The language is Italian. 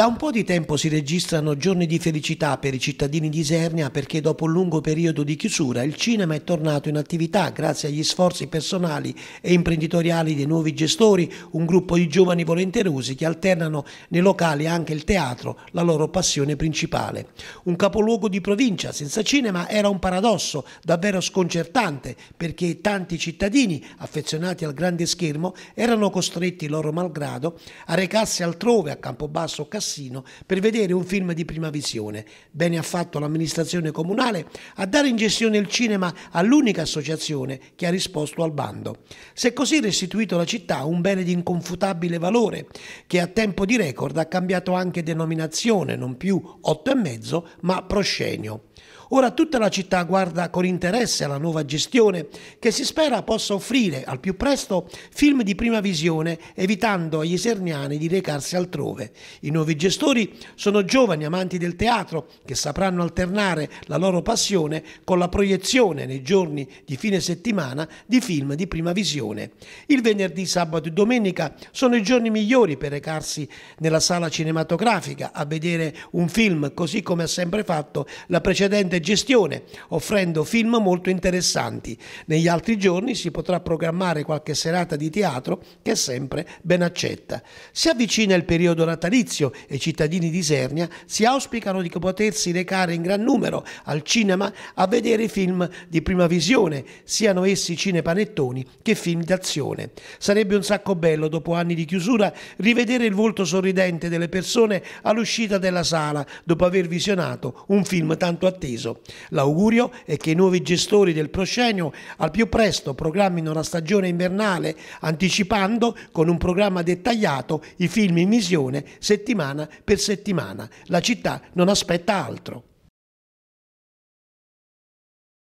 Da un po' di tempo si registrano giorni di felicità per i cittadini di Isernia perché dopo un lungo periodo di chiusura il cinema è tornato in attività grazie agli sforzi personali e imprenditoriali dei nuovi gestori, un gruppo di giovani volenterosi che alternano nei locali anche il teatro, la loro passione principale. Un capoluogo di provincia senza cinema era un paradosso davvero sconcertante perché tanti cittadini affezionati al grande schermo erano costretti loro malgrado a recarsi altrove a Campobasso o Cassino Cassino per vedere un film di prima visione. Bene ha fatto l'amministrazione comunale a dare in gestione il cinema all'unica associazione che ha risposto al bando. Si è così restituito alla città un bene di inconfutabile valore che a tempo di record ha cambiato anche denominazione, non più otto e mezzo, ma proscenio. Ora tutta la città guarda con interesse alla nuova gestione che si spera possa offrire al più presto film di prima visione evitando agli eserniani di recarsi altrove. I nuovi gestori sono giovani amanti del teatro che sapranno alternare la loro passione con la proiezione nei giorni di fine settimana di film di prima visione. Il venerdì, sabato e domenica sono i giorni migliori per recarsi nella sala cinematografica a vedere un film così come ha sempre fatto la precedente gestione, offrendo film molto interessanti. Negli altri giorni si potrà programmare qualche serata di teatro che è sempre ben accetta. Si avvicina il periodo natalizio e i cittadini di Sernia si auspicano di potersi recare in gran numero al cinema a vedere film di prima visione, siano essi cinepanettoni che film d'azione. Sarebbe un sacco bello, dopo anni di chiusura, rivedere il volto sorridente delle persone all'uscita della sala dopo aver visionato un film tanto atteso preso. L'augurio è che i nuovi gestori del proscenio al più presto programmino la stagione invernale anticipando con un programma dettagliato i film in visione settimana per settimana. La città non aspetta altro.